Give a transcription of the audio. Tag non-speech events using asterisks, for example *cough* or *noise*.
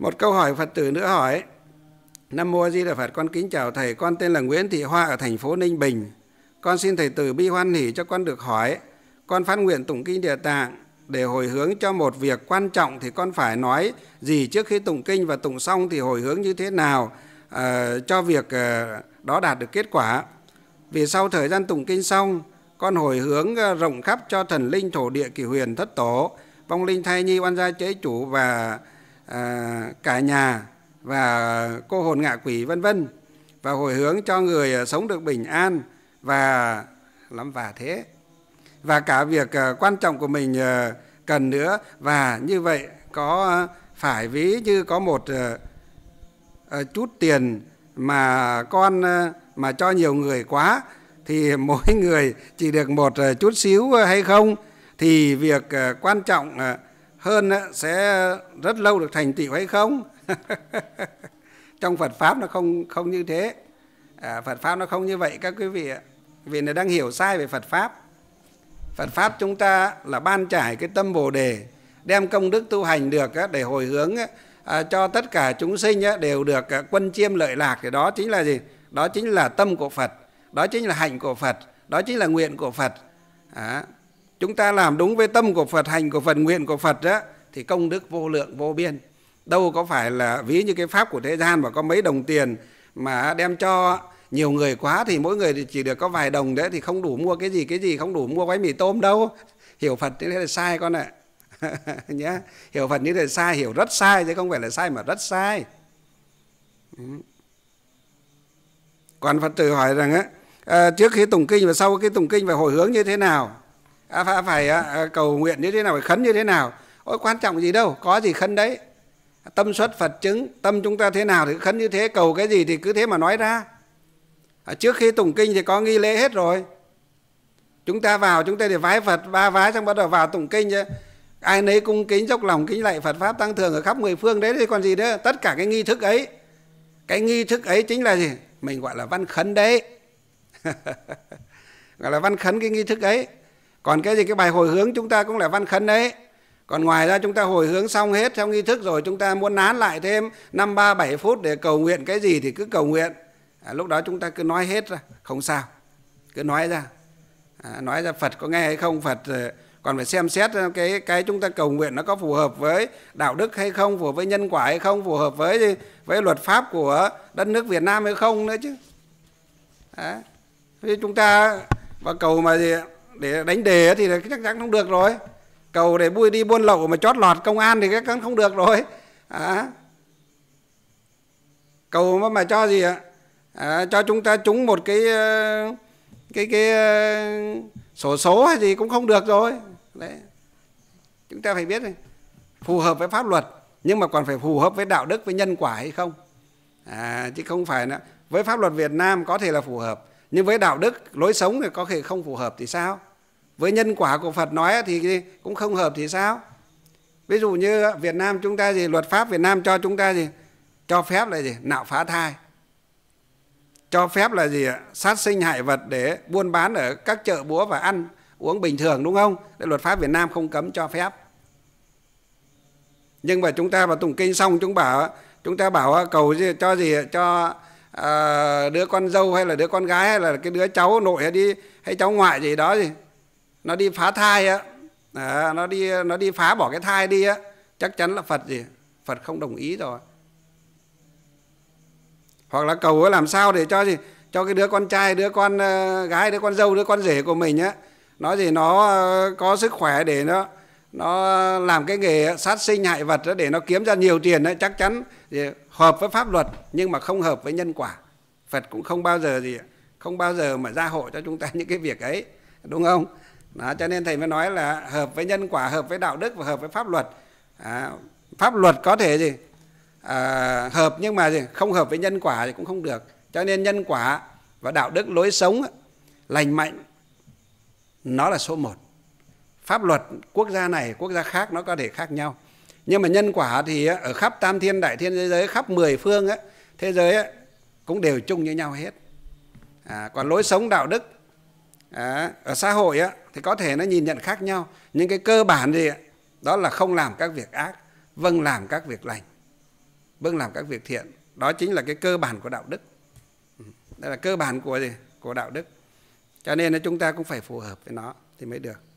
Một câu hỏi Phật tử nữa hỏi, Nam Mô Di Đà Phật, con kính chào Thầy, con tên là Nguyễn Thị Hoa ở thành phố Ninh Bình. Con xin Thầy Tử bi hoan hỉ cho con được hỏi, con phát nguyện tụng kinh địa tạng để hồi hướng cho một việc quan trọng thì con phải nói gì trước khi tụng kinh và tụng xong thì hồi hướng như thế nào uh, cho việc uh, đó đạt được kết quả. Vì sau thời gian tụng kinh xong, con hồi hướng uh, rộng khắp cho thần linh thổ địa kỳ huyền thất tổ, vong linh thai nhi oan gia chế chủ và À, cả nhà và cô hồn ngạ quỷ vân vân và hồi hướng cho người à, sống được bình an và lắm và thế và cả việc à, quan trọng của mình cần nữa và như vậy có phải ví như có một chút tiền mà con mà cho nhiều người quá thì *laughs* mỗi người chỉ được một chút xíu hay không thì việc quan trọng hơn sẽ rất lâu được thành tựu hay không *laughs* trong Phật pháp nó không không như thế à, Phật pháp nó không như vậy các quý vị vì là đang hiểu sai về Phật pháp Phật pháp chúng ta là ban trải cái tâm bồ đề đem công đức tu hành được để hồi hướng à, cho tất cả chúng sinh đều được à, quân chiêm lợi lạc thì đó chính là gì đó chính là tâm của Phật đó chính là hạnh của Phật đó chính là nguyện của Phật à, chúng ta làm đúng với tâm của Phật, hành của Phật, nguyện của Phật đó, thì công đức vô lượng vô biên. Đâu có phải là ví như cái pháp của thế gian mà có mấy đồng tiền mà đem cho nhiều người quá thì mỗi người thì chỉ được có vài đồng đấy thì không đủ mua cái gì cái gì không đủ mua bánh mì tôm đâu hiểu phật như thế là sai con ạ à. *laughs* nhá hiểu phật như thế là sai hiểu rất sai chứ không phải là sai mà rất sai còn ừ. phật tử hỏi rằng á à, trước khi tùng kinh và sau khi tùng kinh phải hồi hướng như thế nào à, phải à, à, cầu nguyện như thế nào phải khấn như thế nào ôi quan trọng gì đâu có gì khấn đấy tâm xuất phật chứng tâm chúng ta thế nào thì khấn như thế cầu cái gì thì cứ thế mà nói ra à, trước khi tụng kinh thì có nghi lễ hết rồi chúng ta vào chúng ta thì vái phật ba vái xong bắt đầu vào tụng kinh chứ ai nấy cung kính dốc lòng kính lạy phật pháp tăng thường ở khắp mười phương đấy thì còn gì nữa tất cả cái nghi thức ấy cái nghi thức ấy chính là gì mình gọi là văn khấn đấy *laughs* gọi là văn khấn cái nghi thức ấy còn cái gì cái bài hồi hướng chúng ta cũng là văn khấn đấy còn ngoài ra chúng ta hồi hướng xong hết theo nghi thức rồi chúng ta muốn nán lại thêm năm ba bảy phút để cầu nguyện cái gì thì cứ cầu nguyện à, lúc đó chúng ta cứ nói hết ra không sao cứ nói ra à, nói ra Phật có nghe hay không Phật ờ, còn phải xem xét cái cái chúng ta cầu nguyện nó có phù hợp với đạo đức hay không phù hợp với nhân quả hay không phù hợp với với luật pháp của đất nước Việt Nam hay không nữa chứ à, chúng ta và cầu mà gì để đánh đề thì chắc chắn không được rồi cầu để bui đi buôn lậu mà chót lọt công an thì chắc chắn không được rồi à. cầu mà mà cho gì ạ à, cho chúng ta trúng một cái ờ, cái cái ờ, sổ số hay gì cũng không được rồi đấy chúng ta phải biết này phù hợp với pháp luật nhưng mà còn phải phù hợp với đạo đức với nhân quả hay không à, chứ không phải nữa. với pháp luật Việt Nam có thể là phù hợp nhưng với đạo đức lối sống thì có thể không phù hợp thì sao với nhân quả của Phật nói thì cũng không hợp thì sao? Ví dụ như Việt Nam chúng ta gì, luật pháp Việt Nam cho chúng ta gì? Cho phép là gì? Nạo phá thai. Cho phép là gì Sát sinh hại vật để buôn bán ở các chợ búa và ăn uống bình thường đúng không? Để luật pháp Việt Nam không cấm cho phép. Nhưng mà chúng ta vào tụng kinh xong chúng bảo chúng ta bảo cầu gì, cho gì cho à, đứa con dâu hay là đứa con gái hay là cái đứa cháu nội hay đi hay cháu ngoại gì đó gì nó đi phá thai á à, nó đi nó đi phá bỏ cái thai đi á chắc chắn là phật gì phật không đồng ý rồi hoặc là cầu làm sao để cho gì cho cái đứa con trai đứa con ờ, gái đứa con dâu đứa con rể của mình á nó gì nó ờ, có sức khỏe để nó nó làm cái nghề sát sinh hại vật để nó kiếm ra nhiều tiền đó, chắc chắn hợp với pháp luật nhưng mà không hợp với nhân quả phật cũng không bao giờ gì không bao giờ mà gia hộ cho chúng ta *laughs* những cái việc ấy đúng không đó cho nên thầy mới nói là hợp với nhân quả hợp với đạo đức và hợp với pháp luật à, pháp luật có thể gì à, hợp nhưng mà gì không hợp với nhân quả thì cũng không được cho nên nhân quả và đạo đức lối sống lành mạnh nó là số một pháp luật quốc gia này quốc gia khác nó có thể khác nhau nhưng mà nhân quả thì ở khắp tam thiên đại thiên thế giới khắp mười phương thế giới cũng đều chung như nhau hết à, còn lối sống đạo đức à, ở xã hội á, thì có thể nó nhìn nhận khác nhau nhưng cái cơ bản gì á, đó là không làm các việc ác vâng làm các việc lành vâng làm các việc thiện đó chính là cái cơ bản của đạo đức ừ, đây là cơ bản của gì của đạo đức cho nên là chúng ta cũng phải phù hợp với nó thì mới được